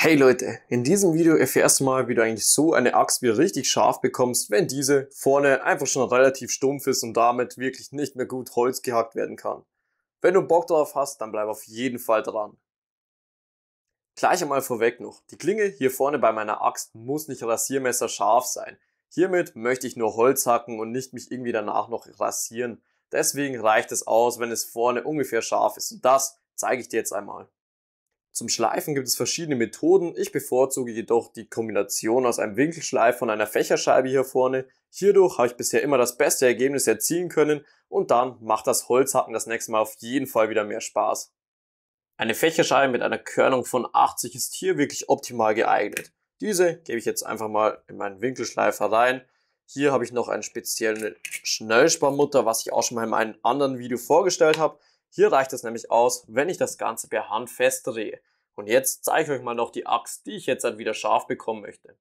Hey Leute, in diesem Video erfährst du mal, wie du eigentlich so eine Axt wieder richtig scharf bekommst, wenn diese vorne einfach schon relativ stumpf ist und damit wirklich nicht mehr gut Holz gehackt werden kann. Wenn du Bock drauf hast, dann bleib auf jeden Fall dran. Gleich einmal vorweg noch, die Klinge hier vorne bei meiner Axt muss nicht rasiermesser scharf sein. Hiermit möchte ich nur Holz hacken und nicht mich irgendwie danach noch rasieren. Deswegen reicht es aus, wenn es vorne ungefähr scharf ist und das zeige ich dir jetzt einmal. Zum Schleifen gibt es verschiedene Methoden. Ich bevorzuge jedoch die Kombination aus einem Winkelschleif und einer Fächerscheibe hier vorne. Hierdurch habe ich bisher immer das beste Ergebnis erzielen können und dann macht das Holzhacken das nächste Mal auf jeden Fall wieder mehr Spaß. Eine Fächerscheibe mit einer Körnung von 80 ist hier wirklich optimal geeignet. Diese gebe ich jetzt einfach mal in meinen Winkelschleifer rein. Hier habe ich noch eine spezielle Schnellsparmutter, was ich auch schon mal in einem anderen Video vorgestellt habe. Hier reicht es nämlich aus, wenn ich das Ganze per Hand festdrehe. Und jetzt zeige ich euch mal noch die Axt, die ich jetzt dann wieder scharf bekommen möchte.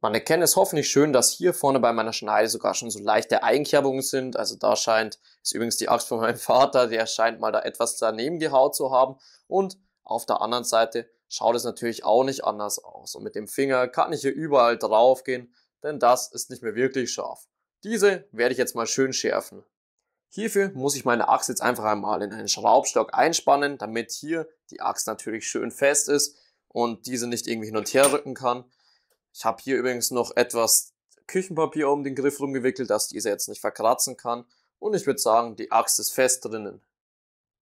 Man erkennt es hoffentlich schön, dass hier vorne bei meiner Schneide sogar schon so leichte Einkerbungen sind. Also da scheint, ist übrigens die Axt von meinem Vater, der scheint mal da etwas daneben gehaut zu haben. Und auf der anderen Seite schaut es natürlich auch nicht anders aus. Und mit dem Finger kann ich hier überall draufgehen, denn das ist nicht mehr wirklich scharf. Diese werde ich jetzt mal schön schärfen. Hierfür muss ich meine Axt jetzt einfach einmal in einen Schraubstock einspannen, damit hier die Axt natürlich schön fest ist und diese nicht irgendwie hin und her rücken kann. Ich habe hier übrigens noch etwas Küchenpapier um den Griff rumgewickelt, dass diese jetzt nicht verkratzen kann. Und ich würde sagen, die Axt ist fest drinnen.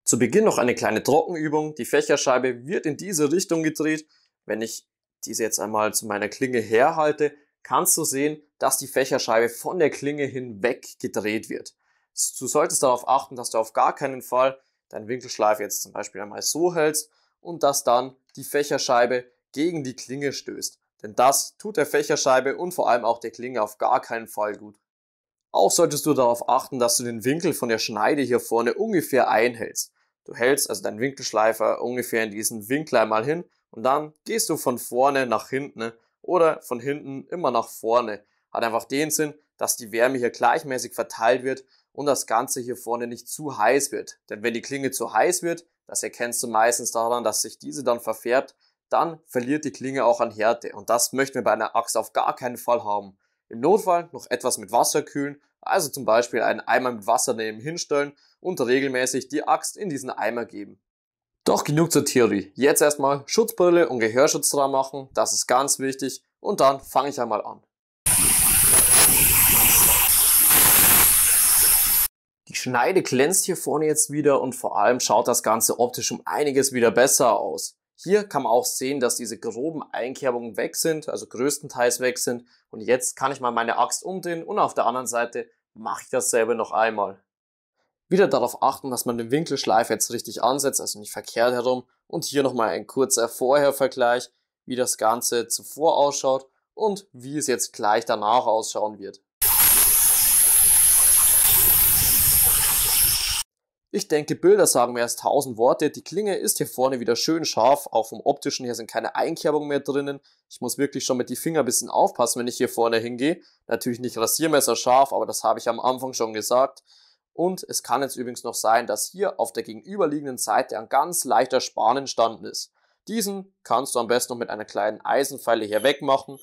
Zu Beginn noch eine kleine Trockenübung. Die Fächerscheibe wird in diese Richtung gedreht. Wenn ich diese jetzt einmal zu meiner Klinge herhalte, kannst du sehen, dass die Fächerscheibe von der Klinge hinweg gedreht wird. Du solltest darauf achten, dass du auf gar keinen Fall deinen Winkelschleif jetzt zum Beispiel einmal so hältst und dass dann die Fächerscheibe gegen die Klinge stößt. Denn das tut der Fächerscheibe und vor allem auch der Klinge auf gar keinen Fall gut. Auch solltest du darauf achten, dass du den Winkel von der Schneide hier vorne ungefähr einhältst. Du hältst also deinen Winkelschleifer ungefähr in diesen Winkel einmal hin und dann gehst du von vorne nach hinten oder von hinten immer nach vorne. Hat einfach den Sinn, dass die Wärme hier gleichmäßig verteilt wird und das Ganze hier vorne nicht zu heiß wird. Denn wenn die Klinge zu heiß wird, das erkennst du meistens daran, dass sich diese dann verfärbt, dann verliert die Klinge auch an Härte und das möchten wir bei einer Axt auf gar keinen Fall haben. Im Notfall noch etwas mit Wasser kühlen, also zum Beispiel einen Eimer mit Wasser daneben hinstellen und regelmäßig die Axt in diesen Eimer geben. Doch genug zur Theorie. Jetzt erstmal Schutzbrille und Gehörschutz dran machen, das ist ganz wichtig und dann fange ich einmal an. Schneide glänzt hier vorne jetzt wieder und vor allem schaut das Ganze optisch um einiges wieder besser aus. Hier kann man auch sehen, dass diese groben Einkerbungen weg sind, also größtenteils weg sind. Und jetzt kann ich mal meine Axt umdrehen und auf der anderen Seite mache ich dasselbe noch einmal. Wieder darauf achten, dass man den Winkelschleifer jetzt richtig ansetzt, also nicht verkehrt herum. Und hier nochmal ein kurzer Vorher-Vergleich, wie das Ganze zuvor ausschaut und wie es jetzt gleich danach ausschauen wird. Ich denke, Bilder sagen mehr als tausend Worte. Die Klinge ist hier vorne wieder schön scharf. Auch vom optischen her sind keine Einkerbungen mehr drinnen. Ich muss wirklich schon mit den Finger ein bisschen aufpassen, wenn ich hier vorne hingehe. Natürlich nicht Rasiermesser scharf, aber das habe ich am Anfang schon gesagt. Und es kann jetzt übrigens noch sein, dass hier auf der gegenüberliegenden Seite ein ganz leichter Span entstanden ist. Diesen kannst du am besten noch mit einer kleinen Eisenpfeile hier wegmachen.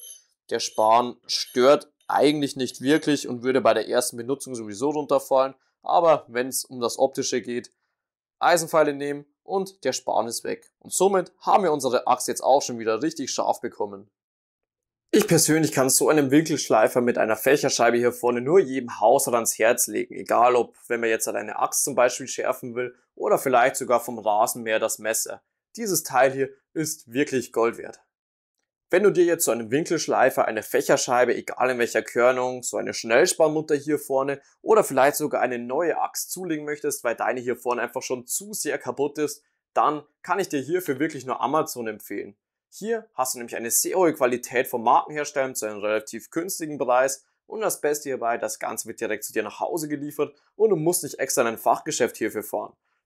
Der Span stört eigentlich nicht wirklich und würde bei der ersten Benutzung sowieso runterfallen. Aber wenn es um das Optische geht, Eisenpfeile nehmen und der Span ist weg. Und somit haben wir unsere Axt jetzt auch schon wieder richtig scharf bekommen. Ich persönlich kann so einen Winkelschleifer mit einer Fächerscheibe hier vorne nur jedem Hausrat ans Herz legen, egal ob, wenn man jetzt eine Axt zum Beispiel schärfen will oder vielleicht sogar vom Rasenmäher das Messer. Dieses Teil hier ist wirklich Gold wert. Wenn du dir jetzt so einen Winkelschleifer, eine Fächerscheibe, egal in welcher Körnung, so eine Schnellspannmutter hier vorne oder vielleicht sogar eine neue Axt zulegen möchtest, weil deine hier vorne einfach schon zu sehr kaputt ist, dann kann ich dir hierfür wirklich nur Amazon empfehlen. Hier hast du nämlich eine sehr hohe Qualität von Markenherstellern zu einem relativ günstigen Preis und das Beste hierbei, das Ganze wird direkt zu dir nach Hause geliefert und du musst nicht extra in ein Fachgeschäft hierfür fahren.